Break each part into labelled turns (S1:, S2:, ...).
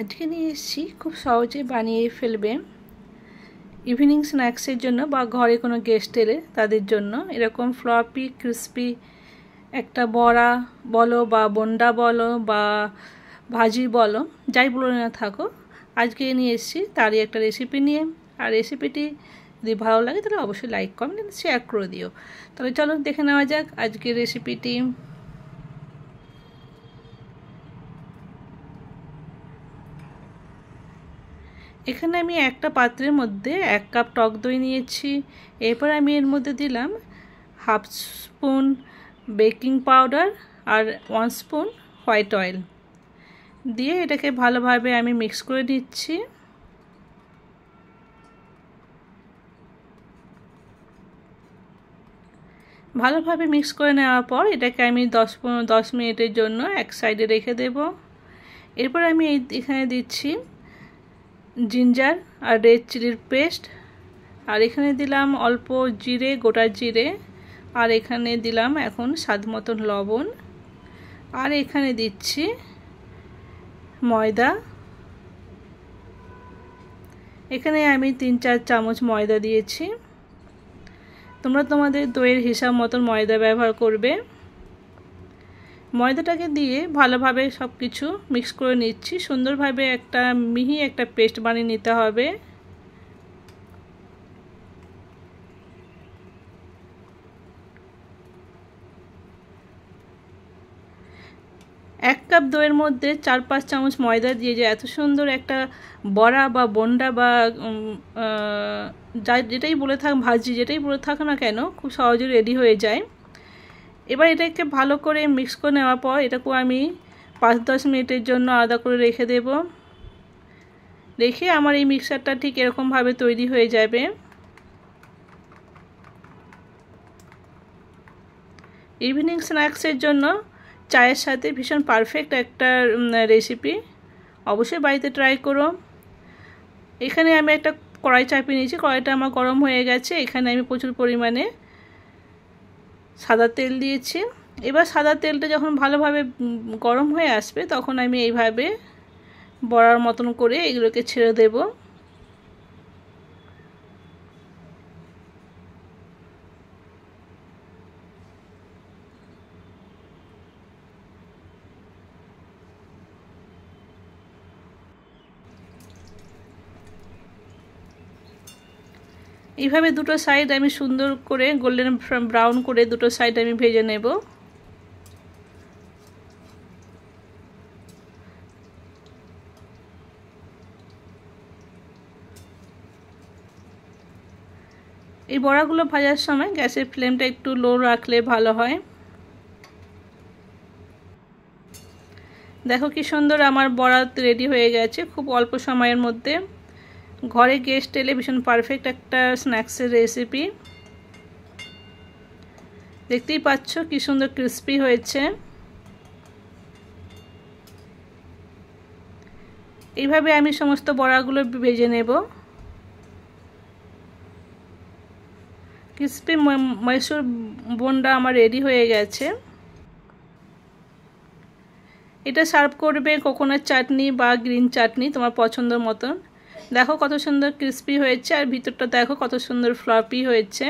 S1: আজকে নিয়ে এসেছি খুব সহজে বানিয়ে ফেলবে ইভিনিং স্ন্যাক্সের জন্য বা ঘরে কোনো গেস্ট এলে তাদের জন্য এরকম ফ্লপি ক্রিসপি একটা বড়া বলো বা বন্ডা বলো বা ভাজি বলো যাই বলো না থাকো আজকে নিয়ে এসেছি তারই একটা রেসিপি নিয়ে আর রেসিপিটি যদি ভালো লাগে তাহলে অবশ্যই লাইক কমেন্ট শেয়ার করে দিও তাহলে চলো দেখে নেওয়া যাক আজকের রেসিপিটি এখানে আমি একটা পাত্রের মধ্যে এক কাপ টক দই নিয়েছি এরপর আমি এর মধ্যে দিলাম হাফ স্পুন বেকিং পাউডার আর ওয়ান স্পুন হোয়াইট অয়েল দিয়ে এটাকে ভালোভাবে আমি মিক্স করে দিচ্ছি ভালোভাবে মিক্স করে নেওয়ার পর এটাকে আমি দশ পনেরো দশ মিনিটের জন্য এক সাইডে রেখে দেব এরপর আমি এখানে দিচ্ছি জিঞ্জার আর রেড চিলির পেস্ট আর এখানে দিলাম অল্প জিরে গোটা জিরে আর এখানে দিলাম এখন স্বাদ মতন লবণ আর এখানে দিচ্ছি ময়দা এখানে আমি তিন চার চামচ ময়দা দিয়েছি তোমরা তোমাদের দইয়ের হিসাব মতন ময়দা ব্যবহার করবে ময়দাটাকে দিয়ে ভালোভাবে সব কিছু মিক্স করে নিচ্ছি সুন্দরভাবে একটা মিহি একটা পেস্ট বানিয়ে নিতে হবে এক কাপ দইয়ের মধ্যে চার পাঁচ চামচ ময়দা দিয়ে যে এত সুন্দর একটা বড়া বা বন্ডা বা যা যেটাই বলে থাক ভাজি যেটাই বলে থাক না কেন খুব সহজে রেডি হয়ে যায় এবার এটাকে ভালো করে মিক্স করে নেওয়ার পর এটাকেও আমি পাঁচ দশ মিনিটের জন্য আলাদা করে রেখে দেব রেখে আমার এই মিক্সারটা ঠিক এরকমভাবে তৈরি হয়ে যাবে ইভিনিং স্ন্যাক্সের জন্য চায়ের সাথে ভীষণ পারফেক্ট একটা রেসিপি অবশ্যই বাড়িতে ট্রাই করো এখানে আমি একটা কড়াই চাপিয়ে নিয়েছি কড়াইটা আমার গরম হয়ে গেছে এখানে আমি প্রচুর পরিমাণে সাদা তেল দিয়েছি এবার সাদা তেলটা যখন ভালোভাবে গরম হয়ে আসবে তখন আমি এইভাবে বড়ার মতন করে এগুলোকে ছেড়ে দেবো এইভাবে দুটো সাইড আমি সুন্দর করে গোল্ডেন ব্রাউন করে দুটো সাইড আমি ভেজে নেব এই বড়াগুলো ভাজার সময় গ্যাসের ফ্লেমটা একটু লো রাখলে ভালো হয় দেখো কি সুন্দর আমার বড়া রেডি হয়ে গেছে খুব অল্প সময়ের মধ্যে ঘরে গেস্ট এলে ভীষণ পারফেক্ট একটা স্ন্যাক্সের রেসিপি দেখতেই পাচ্ছ কি সুন্দর ক্রিস্পি হয়েছে এইভাবে আমি সমস্ত বড়াগুলো ভেজে নেব ক্রিস্পি মৈসুর বোনটা আমার রেডি হয়ে গেছে এটা সার্ভ করবে কোকোনাট চাটনি বা গ্রিন চাটনি তোমার পছন্দ মতন দেখো কত সুন্দর ক্রিস্পি হয়েছে আর ভিতরটা দেখো কত সুন্দর ফ্লপি হয়েছে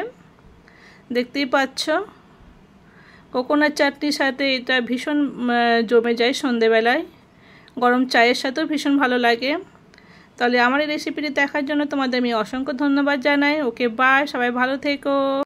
S1: দেখতেই পাচ্ছ কোকোনাট চাটনির সাথে এটা ভীষণ জমে যায় সন্ধেবেলায় গরম চায়ের সাথেও ভীষণ ভালো লাগে তাহলে আমার এই রেসিপিটি দেখার জন্য তোমাদের আমি অসংখ্য ধন্যবাদ জানাই ওকে বাই সবাই ভালো থেকো